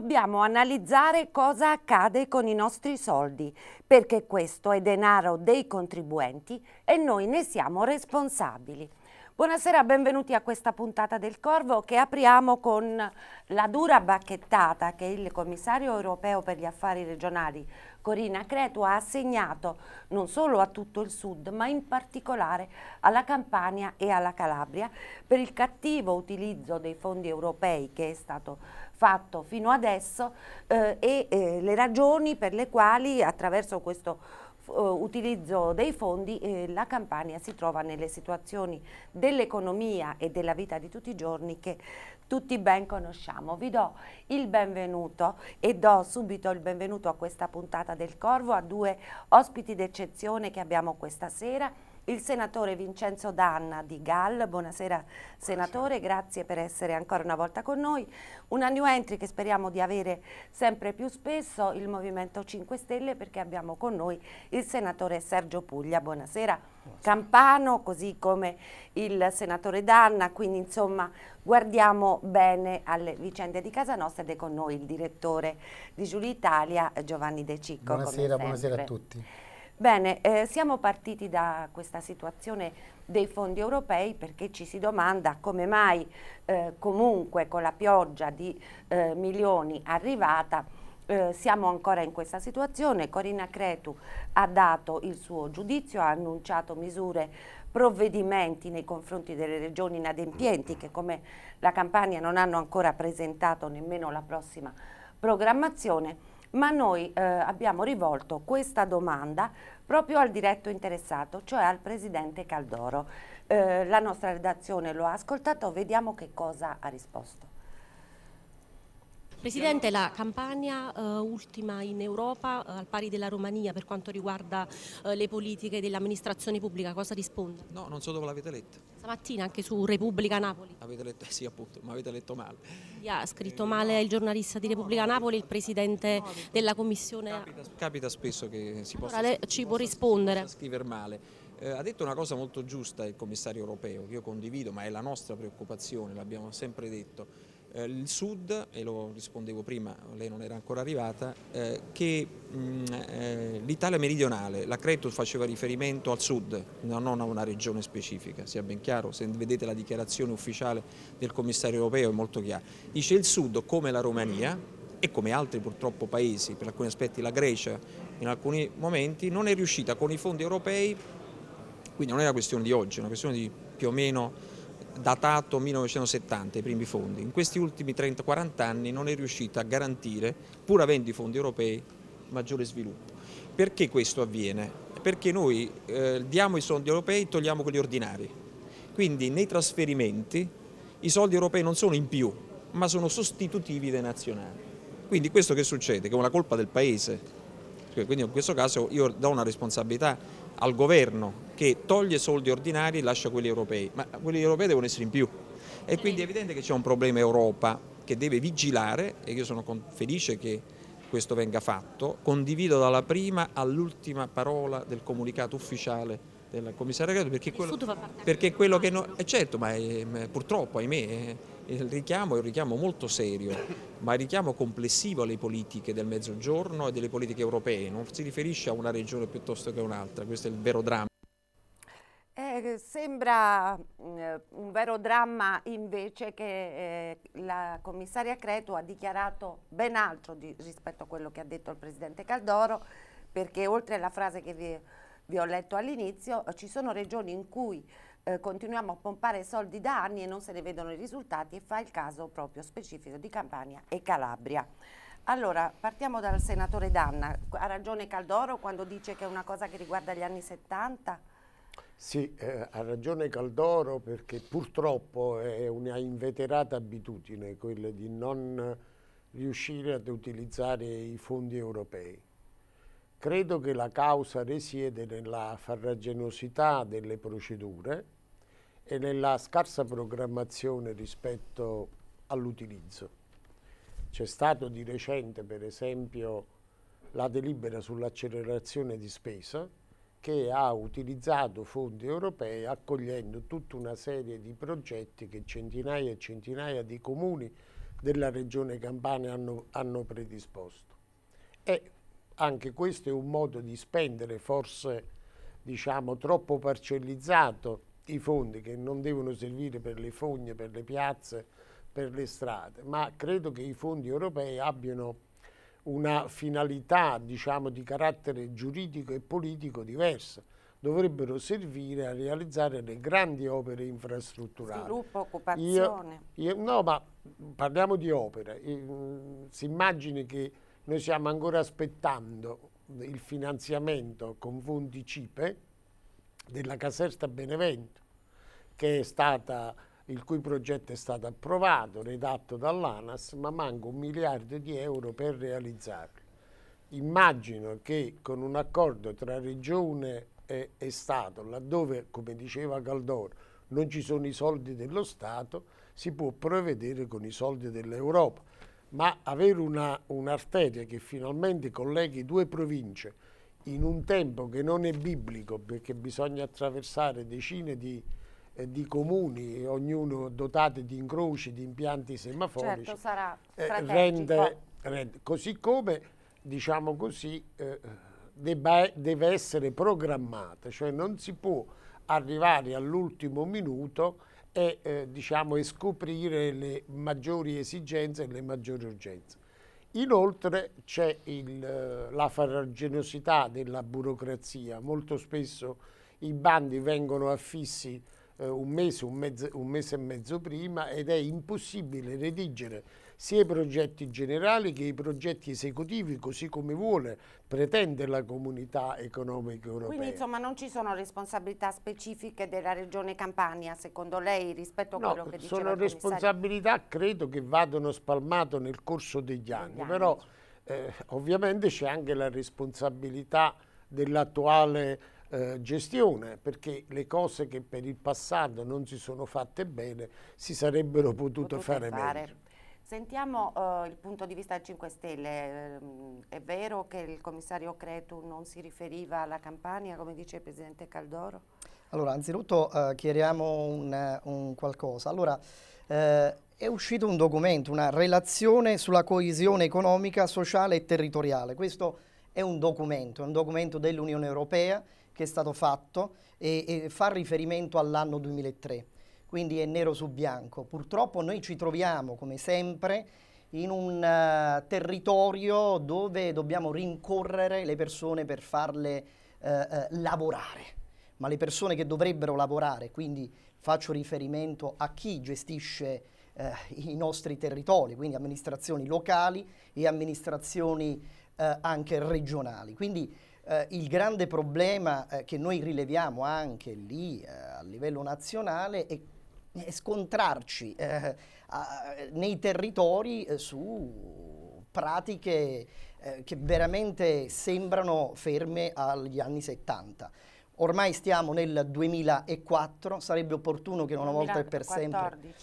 dobbiamo analizzare cosa accade con i nostri soldi, perché questo è denaro dei contribuenti e noi ne siamo responsabili. Buonasera, benvenuti a questa puntata del Corvo che apriamo con la dura bacchettata che il commissario europeo per gli affari regionali Corina Cretu ha assegnato non solo a tutto il sud ma in particolare alla Campania e alla Calabria per il cattivo utilizzo dei fondi europei che è stato fatto fino adesso eh, e eh, le ragioni per le quali attraverso questo eh, utilizzo dei fondi eh, la Campania si trova nelle situazioni dell'economia e della vita di tutti i giorni che tutti ben conosciamo. Vi do il benvenuto e do subito il benvenuto a questa puntata del Corvo a due ospiti d'eccezione che abbiamo questa sera il senatore Vincenzo Danna di Gall. Buonasera senatore, grazie per essere ancora una volta con noi. Una new entry che speriamo di avere sempre più spesso, il Movimento 5 Stelle, perché abbiamo con noi il senatore Sergio Puglia. Buonasera. Buonasera. Campano, così come il senatore Danna, quindi insomma guardiamo bene alle vicende di casa nostra ed è con noi il direttore di Giulia Italia Giovanni De Cicco. Buonasera, buonasera a tutti. Bene, eh, siamo partiti da questa situazione dei fondi europei perché ci si domanda come mai eh, comunque con la pioggia di eh, milioni arrivata eh, siamo ancora in questa situazione. Corina Cretu ha dato il suo giudizio, ha annunciato misure provvedimenti nei confronti delle regioni inadempienti che come la Campania non hanno ancora presentato nemmeno la prossima programmazione ma noi eh, abbiamo rivolto questa domanda proprio al diretto interessato, cioè al Presidente Caldoro. Eh, la nostra redazione lo ha ascoltato, vediamo che cosa ha risposto. Presidente, la campagna eh, ultima in Europa eh, al pari della Romania per quanto riguarda eh, le politiche dell'amministrazione pubblica, cosa risponde? No, non so dove l'avete letto. Stamattina anche su Repubblica Napoli. Avete letto, sì appunto, ma avete letto male. ha scritto male il giornalista di Repubblica no, Napoli, il Presidente della Commissione... Capita, capita spesso che si allora, possa, lei, ci possa, può rispondere. Possa scrivere male. Eh, ha detto una cosa molto giusta il commissario europeo, che io condivido, ma è la nostra preoccupazione, l'abbiamo sempre detto eh, il Sud, e lo rispondevo prima, lei non era ancora arrivata, eh, che mm, eh, l'Italia meridionale, la Creto faceva riferimento al Sud, non a una regione specifica, sia ben chiaro, se vedete la dichiarazione ufficiale del commissario europeo è molto chiaro, dice il Sud come la Romania, e come altri purtroppo paesi, per alcuni aspetti la Grecia in alcuni momenti, non è riuscita con i fondi europei, quindi non è una questione di oggi, è una questione di più o meno datato 1970, i primi fondi, in questi ultimi 30-40 anni non è riuscita a garantire, pur avendo i fondi europei, maggiore sviluppo. Perché questo avviene? Perché noi eh, diamo i soldi europei e togliamo quelli ordinari. Quindi nei trasferimenti i soldi europei non sono in più, ma sono sostitutivi dei nazionali. Quindi questo che succede? Che è una colpa del Paese. Cioè, quindi in questo caso io do una responsabilità al governo che toglie soldi ordinari e lascia quelli europei, ma quelli europei devono essere in più. E quindi è evidente che c'è un problema Europa che deve vigilare e io sono felice che questo venga fatto. Condivido dalla prima all'ultima parola del comunicato ufficiale del commissario Gregorio perché quello, perché quello che non, eh certo ma è, eh, purtroppo ahimè eh, il richiamo è un richiamo molto serio ma il richiamo complessivo alle politiche del mezzogiorno e delle politiche europee non si riferisce a una regione piuttosto che a un'altra questo è il vero dramma eh, sembra eh, un vero dramma invece che eh, la commissaria Cretu ha dichiarato ben altro di, rispetto a quello che ha detto il presidente Caldoro, perché oltre alla frase che vi, vi ho letto all'inizio, eh, ci sono regioni in cui eh, continuiamo a pompare soldi da anni e non se ne vedono i risultati e fa il caso proprio specifico di Campania e Calabria. Allora, partiamo dal senatore Danna. Ha ragione Caldoro quando dice che è una cosa che riguarda gli anni 70? Sì, eh, ha ragione Caldoro perché purtroppo è una inveterata abitudine quella di non riuscire ad utilizzare i fondi europei. Credo che la causa risiede nella farraginosità delle procedure e nella scarsa programmazione rispetto all'utilizzo. C'è stato di recente, per esempio, la delibera sull'accelerazione di spesa, che ha utilizzato fondi europei accogliendo tutta una serie di progetti che centinaia e centinaia di comuni della regione Campania hanno, hanno predisposto. E anche questo è un modo di spendere forse diciamo, troppo parcellizzato i fondi che non devono servire per le fogne, per le piazze, per le strade, ma credo che i fondi europei abbiano una finalità diciamo, di carattere giuridico e politico diversa dovrebbero servire a realizzare le grandi opere infrastrutturali. Sviluppo, occupazione. Io, io, no, ma parliamo di opere. Si immagini che noi stiamo ancora aspettando il finanziamento con fondi CIPE della caserta Benevento, che è stata il cui progetto è stato approvato, redatto dall'ANAS, ma manca un miliardo di euro per realizzarlo. Immagino che con un accordo tra Regione e, e Stato, laddove, come diceva Caldoro, non ci sono i soldi dello Stato, si può provvedere con i soldi dell'Europa. Ma avere un'arteria un che finalmente colleghi due province in un tempo che non è biblico, perché bisogna attraversare decine di di comuni, ognuno dotato di incroci, di impianti semaforici, certo, sarà eh, rende, rende, così come, diciamo così, eh, debba, deve essere programmata, cioè non si può arrivare all'ultimo minuto e, eh, diciamo, e scoprire le maggiori esigenze e le maggiori urgenze. Inoltre c'è eh, la farraginosità della burocrazia, molto spesso i bandi vengono affissi eh, un, mese, un, mezzo, un mese e mezzo prima ed è impossibile redigere sia i progetti generali che i progetti esecutivi, così come vuole, pretende la comunità economica europea. Quindi insomma non ci sono responsabilità specifiche della regione Campania, secondo lei, rispetto a no, quello che diceva sono responsabilità credo che vadano spalmate nel corso degli anni, degli anni. però eh, ovviamente c'è anche la responsabilità dell'attuale eh, gestione, perché le cose che per il passato non si sono fatte bene si sarebbero potute, fare, fare meglio. Sentiamo uh, il punto di vista del 5 Stelle. Ehm, è vero che il commissario Cretu non si riferiva alla Campania, come dice il presidente Caldoro? Allora, anzitutto uh, chiariamo un, un, qualcosa. Allora, eh, è uscito un documento, una relazione sulla coesione economica, sociale e territoriale. Questo è un documento, è un documento dell'Unione Europea che è stato fatto e, e fa riferimento all'anno 2003, quindi è nero su bianco. Purtroppo noi ci troviamo, come sempre, in un uh, territorio dove dobbiamo rincorrere le persone per farle uh, uh, lavorare, ma le persone che dovrebbero lavorare, quindi faccio riferimento a chi gestisce i nostri territori, quindi amministrazioni locali e amministrazioni anche regionali. Quindi eh, il grande problema eh, che noi rileviamo anche lì eh, a livello nazionale è, è scontrarci eh, a, nei territori eh, su pratiche eh, che veramente sembrano ferme agli anni 70. Ormai stiamo nel 2004, sarebbe opportuno che una 2014. volta e per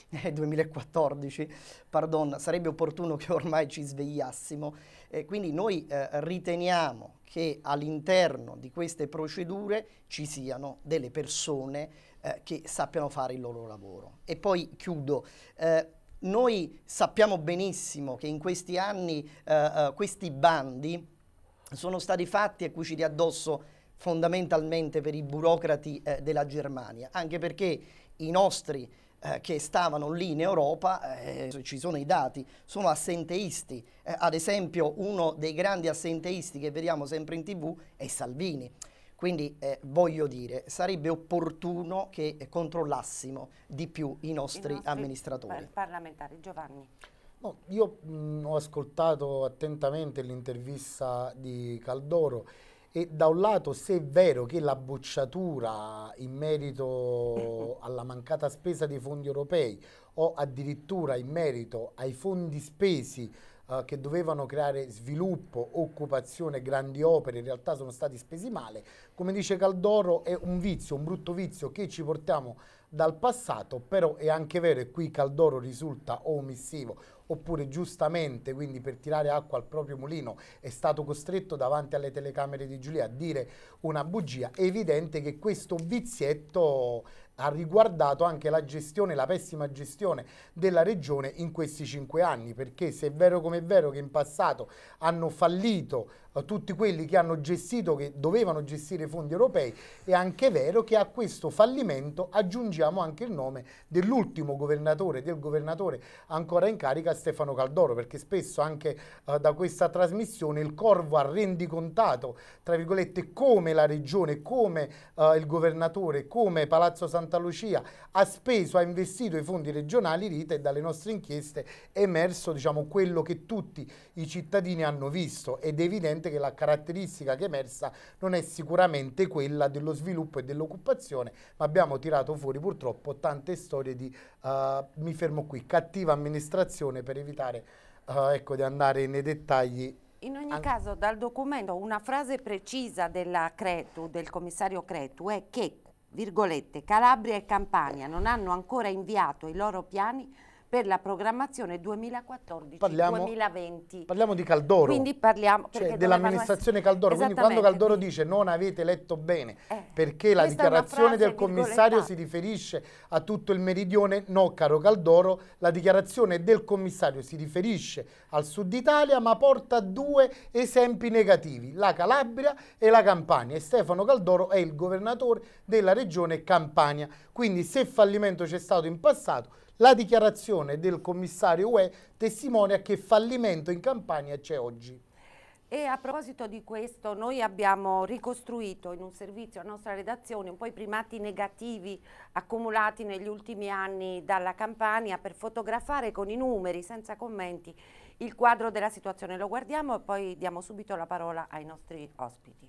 sempre... Eh, 2014. pardon, sarebbe opportuno che ormai ci svegliassimo. Eh, quindi noi eh, riteniamo che all'interno di queste procedure ci siano delle persone eh, che sappiano fare il loro lavoro. E poi chiudo. Eh, noi sappiamo benissimo che in questi anni eh, questi bandi sono stati fatti e cuciti addosso fondamentalmente per i burocrati eh, della Germania, anche perché i nostri eh, che stavano lì in Europa, eh, ci sono i dati, sono assenteisti. Eh, ad esempio uno dei grandi assenteisti che vediamo sempre in tv è Salvini. Quindi eh, voglio dire, sarebbe opportuno che controllassimo di più i nostri, I nostri amministratori. Parlamentari, Giovanni. No, io mh, mm, ho ascoltato attentamente l'intervista di Caldoro e da un lato, se è vero che la bocciatura in merito alla mancata spesa dei fondi europei o addirittura in merito ai fondi spesi Uh, che dovevano creare sviluppo, occupazione, grandi opere, in realtà sono stati spesi male. Come dice Caldoro, è un vizio, un brutto vizio che ci portiamo dal passato, però è anche vero, e qui Caldoro risulta omissivo oppure giustamente, quindi per tirare acqua al proprio mulino, è stato costretto davanti alle telecamere di Giulia a dire una bugia, è evidente che questo vizietto ha riguardato anche la gestione, la pessima gestione della regione in questi cinque anni, perché se è vero come è vero che in passato hanno fallito tutti quelli che hanno gestito, che dovevano gestire i fondi europei, è anche vero che a questo fallimento aggiungiamo anche il nome dell'ultimo governatore, del governatore ancora in carica Stefano Caldoro, perché spesso anche eh, da questa trasmissione il Corvo ha rendicontato, tra virgolette, come la regione, come eh, il governatore, come Palazzo Santa Lucia ha speso, ha investito i fondi regionali Rita e dalle nostre inchieste è emerso diciamo, quello che tutti i cittadini hanno visto ed è evidente evidente che la caratteristica che è emersa non è sicuramente quella dello sviluppo e dell'occupazione, ma abbiamo tirato fuori purtroppo tante storie di, uh, mi fermo qui, cattiva amministrazione per evitare uh, ecco, di andare nei dettagli in ogni caso dal documento una frase precisa della Cretu, del commissario Cretu è che, virgolette, Calabria e Campania non hanno ancora inviato i loro piani per la programmazione 2014-2020. Parliamo, parliamo, di Caldoro. Quindi parliamo cioè, dell'amministrazione Caldoro. Quindi quando Caldoro dice non avete letto bene eh, perché la dichiarazione del commissario si riferisce a tutto il meridione, no caro Caldoro, la dichiarazione del commissario si riferisce al sud Italia ma porta due esempi negativi, la Calabria e la Campania e Stefano Caldoro è il governatore della regione Campania. Quindi se fallimento c'è stato in passato la dichiarazione del commissario UE testimonia che fallimento in Campania c'è oggi. E a proposito di questo, noi abbiamo ricostruito in un servizio a nostra redazione un po' i primati negativi accumulati negli ultimi anni dalla Campania per fotografare con i numeri, senza commenti, il quadro della situazione. Lo guardiamo e poi diamo subito la parola ai nostri ospiti.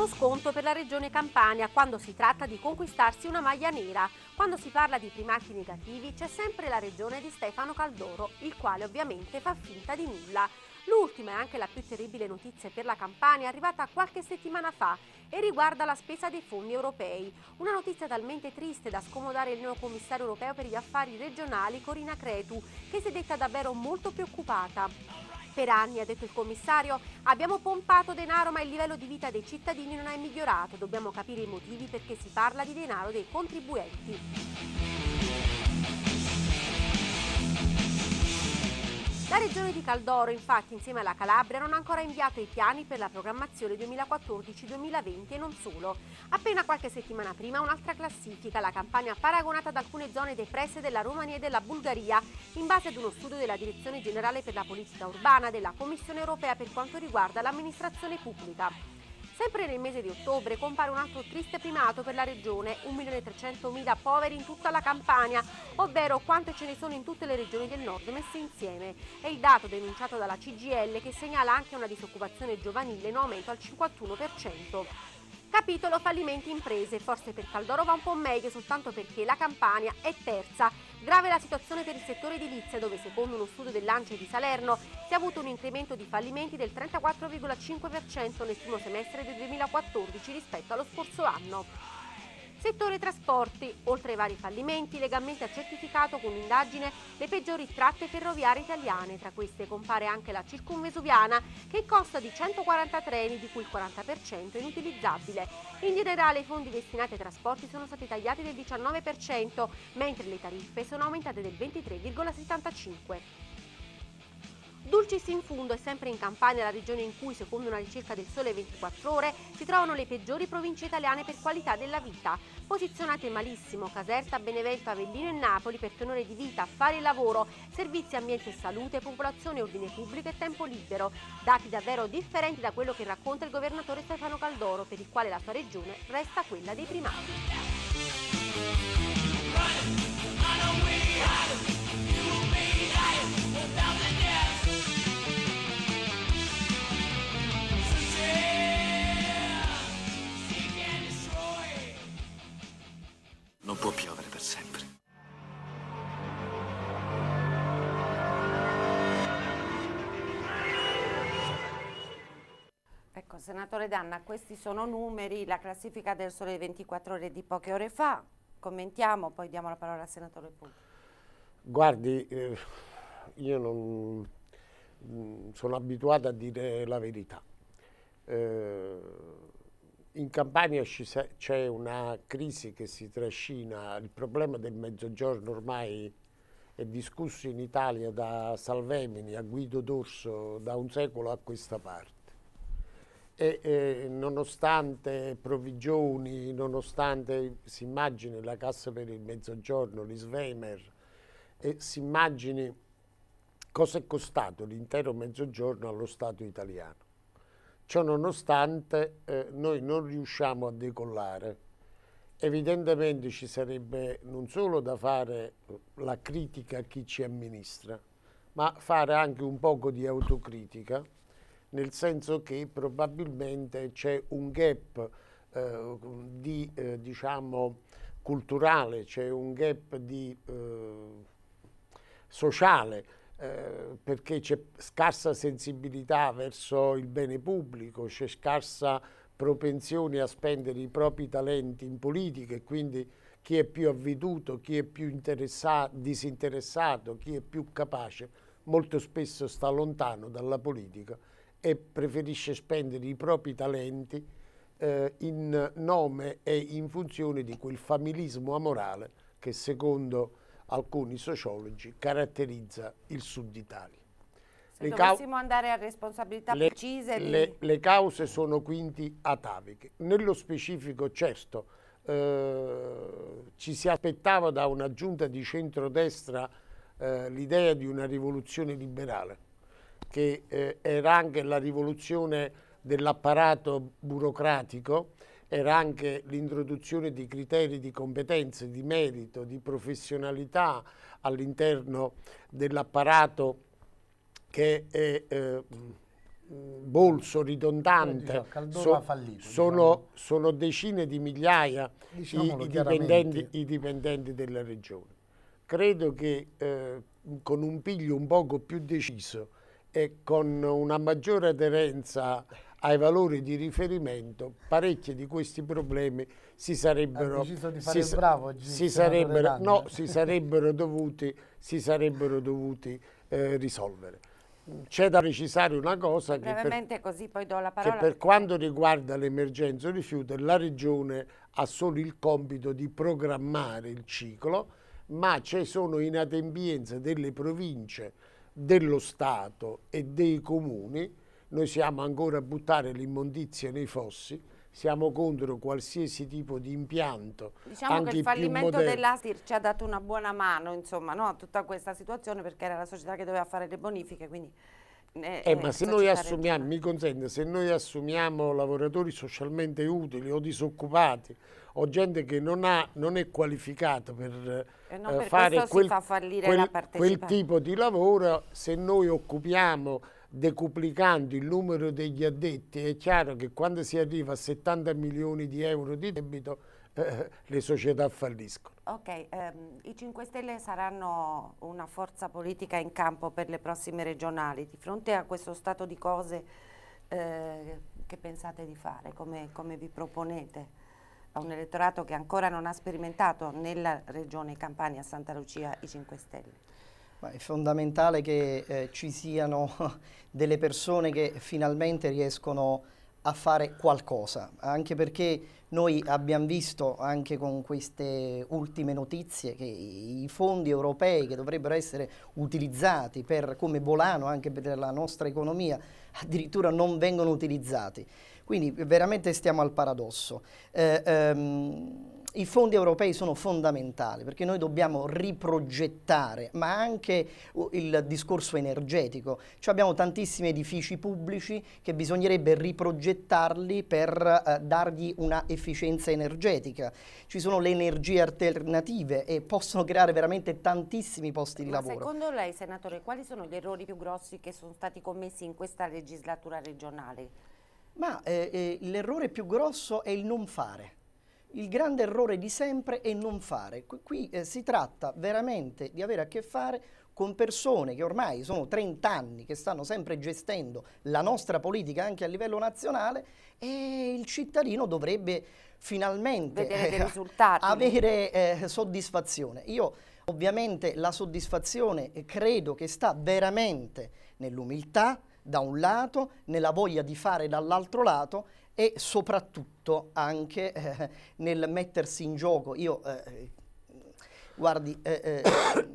uno sconto per la regione Campania quando si tratta di conquistarsi una maglia nera. Quando si parla di primati negativi c'è sempre la regione di Stefano Caldoro, il quale ovviamente fa finta di nulla. L'ultima e anche la più terribile notizia per la Campania è arrivata qualche settimana fa e riguarda la spesa dei fondi europei. Una notizia talmente triste da scomodare il nuovo commissario europeo per gli affari regionali Corina Cretu, che si è detta davvero molto preoccupata. Per anni, ha detto il commissario, abbiamo pompato denaro ma il livello di vita dei cittadini non è migliorato. Dobbiamo capire i motivi perché si parla di denaro dei contribuenti. La regione di Caldoro, infatti, insieme alla Calabria, non ha ancora inviato i piani per la programmazione 2014-2020 e non solo. Appena qualche settimana prima un'altra classifica, la campagna paragonata ad alcune zone depresse della Romania e della Bulgaria, in base ad uno studio della Direzione Generale per la Politica Urbana della Commissione Europea per quanto riguarda l'amministrazione pubblica. Sempre nel mese di ottobre compare un altro triste primato per la regione, 1.300.000 poveri in tutta la Campania, ovvero quante ce ne sono in tutte le regioni del nord messe insieme. È il dato denunciato dalla CGL che segnala anche una disoccupazione giovanile in aumento al 51%. Capitolo fallimenti imprese, forse per Caldoro va un po' meglio soltanto perché la Campania è terza. Grave la situazione per il settore edilizia dove secondo uno studio dell'Ance di Salerno si è avuto un incremento di fallimenti del 34,5% nel primo semestre del 2014 rispetto allo scorso anno. Settore trasporti, oltre ai vari fallimenti, Legammente ha certificato con indagine le peggiori tratte ferroviarie italiane, tra queste compare anche la circumvesuviana che costa di 140 treni di cui il 40% è inutilizzabile. In generale i fondi destinati ai trasporti sono stati tagliati del 19%, mentre le tariffe sono aumentate del 23,75%. Dulcis in fundo è sempre in Campania la regione in cui, secondo una ricerca del Sole 24 Ore, si trovano le peggiori province italiane per qualità della vita. Posizionate malissimo Caserta, Benevento, Avellino e Napoli per tenore di vita, affari e lavoro, servizi, ambiente e salute, popolazione, ordine pubblico e tempo libero. Dati davvero differenti da quello che racconta il governatore Stefano Caldoro, per il quale la sua regione resta quella dei primati. può piovere per sempre. Ecco, senatore Danna, questi sono numeri, la classifica del Sole 24 Ore di poche ore fa. Commentiamo, poi diamo la parola al senatore Pucci. Guardi, eh, io non mm, sono abituato a dire la verità. Eh, in Campania c'è una crisi che si trascina, il problema del mezzogiorno ormai è discusso in Italia da Salvemini a Guido Dorso da un secolo a questa parte. E, e nonostante provvigioni, nonostante si immagini la Cassa per il Mezzogiorno, l'Isvemer, e si immagini cosa è costato l'intero mezzogiorno allo Stato italiano. Ciononostante eh, noi non riusciamo a decollare. Evidentemente ci sarebbe non solo da fare la critica a chi ci amministra, ma fare anche un poco di autocritica, nel senso che probabilmente c'è un gap eh, di, eh, diciamo, culturale, c'è un gap di, eh, sociale eh, perché c'è scarsa sensibilità verso il bene pubblico, c'è scarsa propensione a spendere i propri talenti in politica e quindi chi è più avveduto, chi è più disinteressato, chi è più capace, molto spesso sta lontano dalla politica e preferisce spendere i propri talenti eh, in nome e in funzione di quel familismo amorale che secondo alcuni sociologi, caratterizza il sud Italia. Se le dovessimo andare a responsabilità le, precise... Di... Le, cause sono quindi ataviche. Nello specifico certo eh, ci si aspettava da una giunta di centrodestra eh, l'idea di una rivoluzione liberale, che eh, era anche la rivoluzione dell'apparato burocratico era anche l'introduzione di criteri di competenze, di merito, di professionalità all'interno dell'apparato che è eh, bolso, ridondante. Cioè, diciamo, so, fallito, diciamo. sono, diciamo. sono, decine di migliaia i, i, dipendenti, i, dipendenti, della regione. Credo che eh, con un piglio un poco più deciso e con una maggiore aderenza ai valori di riferimento, parecchi di questi problemi si sarebbero, si, oggi, si, sarebbero, no, si sarebbero dovuti, si sarebbero dovuti eh, risolvere. C'è da precisare una cosa che per, così, che per quanto riguarda l'emergenza rifiuto la Regione ha solo il compito di programmare il ciclo, ma ci sono inadempienze delle province, dello Stato e dei comuni noi siamo ancora a buttare l'immondizia nei fossi, siamo contro qualsiasi tipo di impianto. Diciamo che il fallimento dell'ASIR ci ha dato una buona mano insomma, no, a tutta questa situazione perché era la società che doveva fare le bonifiche. Quindi, eh, eh, eh ma se noi assumiamo, mi consente, se noi assumiamo lavoratori socialmente utili o disoccupati o gente che non, ha, non è qualificata per, eh, eh per fare quel, fa quel, quel tipo di lavoro, se noi occupiamo decuplicando il numero degli addetti, è chiaro che quando si arriva a 70 milioni di euro di debito eh, le società falliscono. Ok, ehm, i 5 Stelle saranno una forza politica in campo per le prossime regionali. Di fronte a questo stato di cose eh, che pensate di fare? Come, come vi proponete? a un elettorato che ancora non ha sperimentato nella regione Campania Santa Lucia i 5 Stelle? Ma è fondamentale che eh, ci siano delle persone che finalmente riescono a fare qualcosa, anche perché noi abbiamo visto anche con queste ultime notizie che i fondi europei che dovrebbero essere utilizzati per, come volano anche per la nostra economia addirittura non vengono utilizzati. Quindi eh, veramente stiamo al paradosso. Eh, ehm, i fondi europei sono fondamentali perché noi dobbiamo riprogettare, ma anche uh, il discorso energetico. Cioè abbiamo tantissimi edifici pubblici che bisognerebbe riprogettarli per eh, dargli una efficienza energetica. Ci sono le energie alternative e possono creare veramente tantissimi posti di ma lavoro. Secondo lei, senatore, quali sono gli errori più grossi che sono stati commessi in questa legislatura regionale? Ma eh, eh, l'errore più grosso è il non fare. Il grande errore di sempre è non fare. Qui eh, si tratta veramente di avere a che fare con persone che ormai sono 30 anni che stanno sempre gestendo la nostra politica anche a livello nazionale e il cittadino dovrebbe finalmente eh, avere eh, soddisfazione. Io ovviamente la soddisfazione eh, credo che sta veramente nell'umiltà, da un lato, nella voglia di fare dall'altro lato e soprattutto anche eh, nel mettersi in gioco. Io eh, guardi, eh,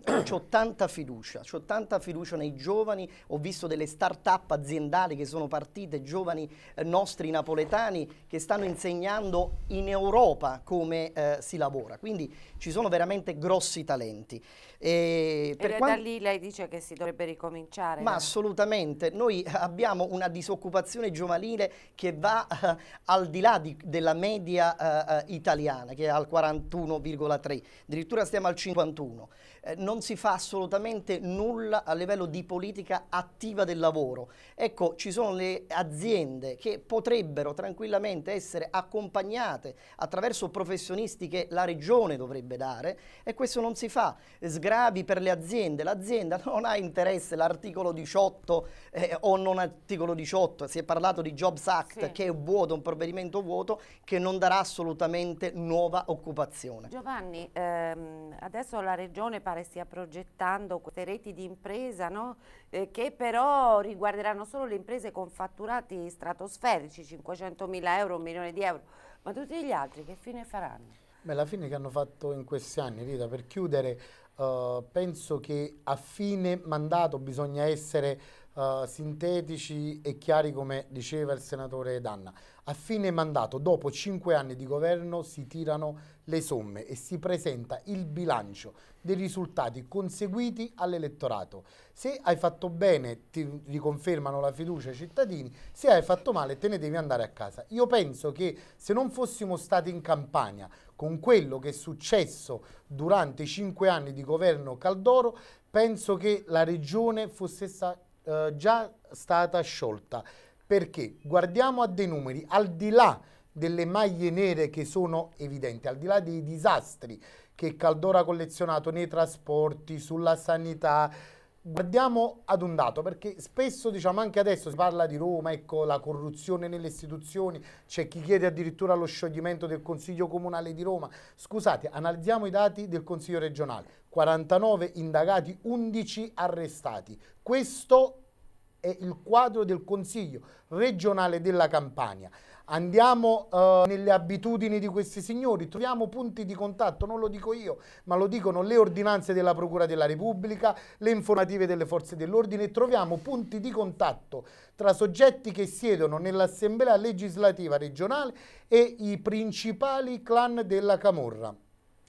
eh, ho tanta fiducia, ho tanta fiducia nei giovani, ho visto delle start-up aziendali che sono partite, giovani eh, nostri napoletani che stanno insegnando in Europa come eh, si lavora, quindi ci sono veramente grossi talenti. E, e da lì lei dice che si dovrebbe ricominciare? Ma no? assolutamente, noi abbiamo una disoccupazione giovanile che va eh, al di là di, della media eh, italiana, che è al 41,3, addirittura stiamo al 51 eh, non si fa assolutamente nulla a livello di politica attiva del lavoro. Ecco, ci sono le aziende che potrebbero tranquillamente essere accompagnate attraverso professionisti che la regione dovrebbe dare e questo non si fa. Sgravi per le aziende, l'azienda non ha interesse, l'articolo 18 eh, o non articolo 18, si è parlato di Jobs Act sì. che è vuoto, un provvedimento vuoto che non darà assolutamente nuova occupazione. Giovanni, ehm, adesso la regione parla pare stia progettando queste reti di impresa no? eh, che però riguarderanno solo le imprese con fatturati stratosferici, 500 mila euro, un milione di euro, ma tutti gli altri che fine faranno? Beh, la fine che hanno fatto in questi anni, Rita, per chiudere, eh, penso che a fine mandato bisogna essere uh, sintetici e chiari come diceva il senatore Danna. A fine mandato, dopo cinque anni di governo, si tirano le somme e si presenta il bilancio dei risultati conseguiti all'elettorato. Se hai fatto bene ti riconfermano la fiducia ai cittadini, se hai fatto male te ne devi andare a casa. Io penso che se non fossimo stati in campagna con quello che è successo durante i cinque anni di governo Caldoro, penso che la regione fosse stata eh, già stata sciolta. Perché? Guardiamo a dei numeri, al di là delle maglie nere che sono evidenti, al di là dei disastri che Caldora ha collezionato nei trasporti, sulla sanità, guardiamo ad un dato, perché spesso, diciamo, anche adesso si parla di Roma, ecco, la corruzione nelle istituzioni, c'è chi chiede addirittura lo scioglimento del Consiglio Comunale di Roma. Scusate, analizziamo i dati del Consiglio regionale. 49 indagati, 11 arrestati. Questo è il quadro del Consiglio regionale della Campania andiamo uh, nelle abitudini di questi signori, troviamo punti di contatto, non lo dico io, ma lo dicono le ordinanze della Procura della Repubblica, le informative delle forze dell'ordine, troviamo punti di contatto tra soggetti che siedono nell'Assemblea legislativa regionale e i principali clan della Camorra.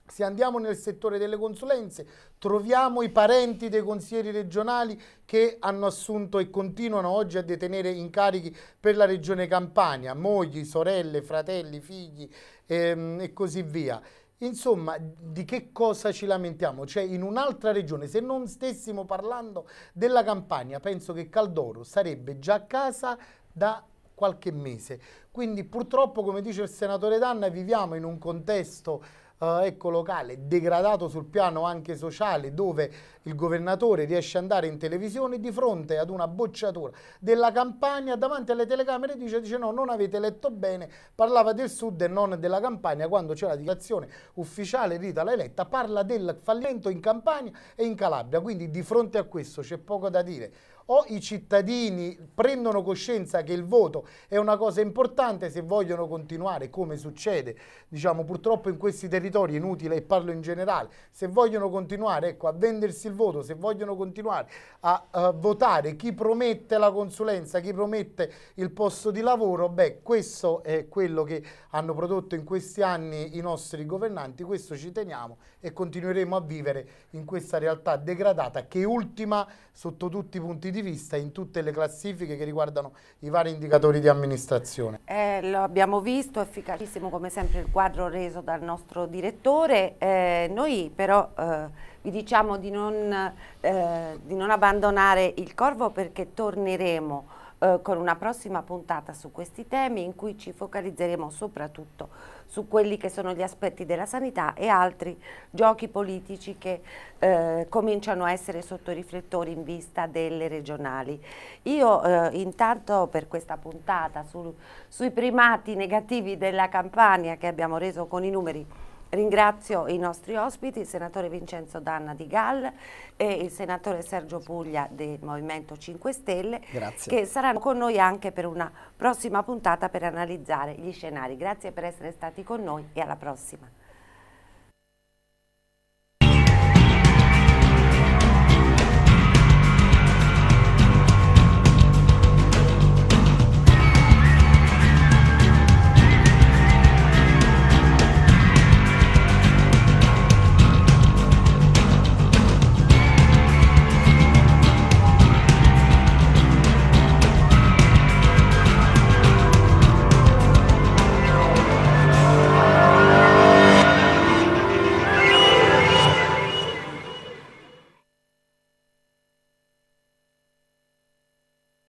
Se andiamo nel settore delle consulenze, troviamo i parenti dei consiglieri regionali che hanno assunto e continuano oggi a detenere incarichi per la regione Campania, mogli, sorelle, fratelli, figli ehm, e così via. Insomma, di che cosa ci lamentiamo? Cioè, in un'altra regione, se non stessimo parlando della Campania, penso che Caldoro sarebbe già a casa da qualche mese. Quindi purtroppo, come dice il senatore Danna, viviamo in un contesto eh, ecco, locale, degradato sul piano anche sociale, dove il governatore riesce ad andare in televisione di fronte ad una bocciatura della campagna, davanti alle telecamere dice, dice no, non avete letto bene, parlava del sud e non della campagna, quando c'è la dichiarazione ufficiale Rita l'ha eletta, parla del fallimento in Campania e in Calabria, quindi di fronte a questo c'è poco da dire o i cittadini prendono coscienza che il voto è una cosa importante se vogliono continuare, come succede diciamo, purtroppo in questi territori, è inutile e parlo in generale, se vogliono continuare ecco, a vendersi il voto, se vogliono continuare a, a eh, votare chi promette la consulenza, chi promette il posto di lavoro, beh questo è quello che hanno prodotto in questi anni i nostri governanti, questo ci teniamo e continueremo a vivere in questa realtà degradata che è ultima sotto tutti i punti di di vista in tutte le classifiche che riguardano i vari indicatori di amministrazione. Eh, lo abbiamo visto, efficacissimo come sempre il quadro reso dal nostro direttore, eh, noi però eh, vi diciamo di non, eh, di non abbandonare il corvo perché torneremo eh, con una prossima puntata su questi temi in cui ci focalizzeremo soprattutto su quelli che sono gli aspetti della sanità e altri giochi politici che eh, cominciano a essere sotto riflettori in vista delle regionali. Io eh, intanto per questa puntata su, sui primati negativi della campagna che abbiamo reso con i numeri Ringrazio i nostri ospiti, il senatore Vincenzo Danna di Gall e il senatore Sergio Puglia del Movimento 5 Stelle Grazie. che saranno con noi anche per una prossima puntata per analizzare gli scenari. Grazie per essere stati con noi e alla prossima.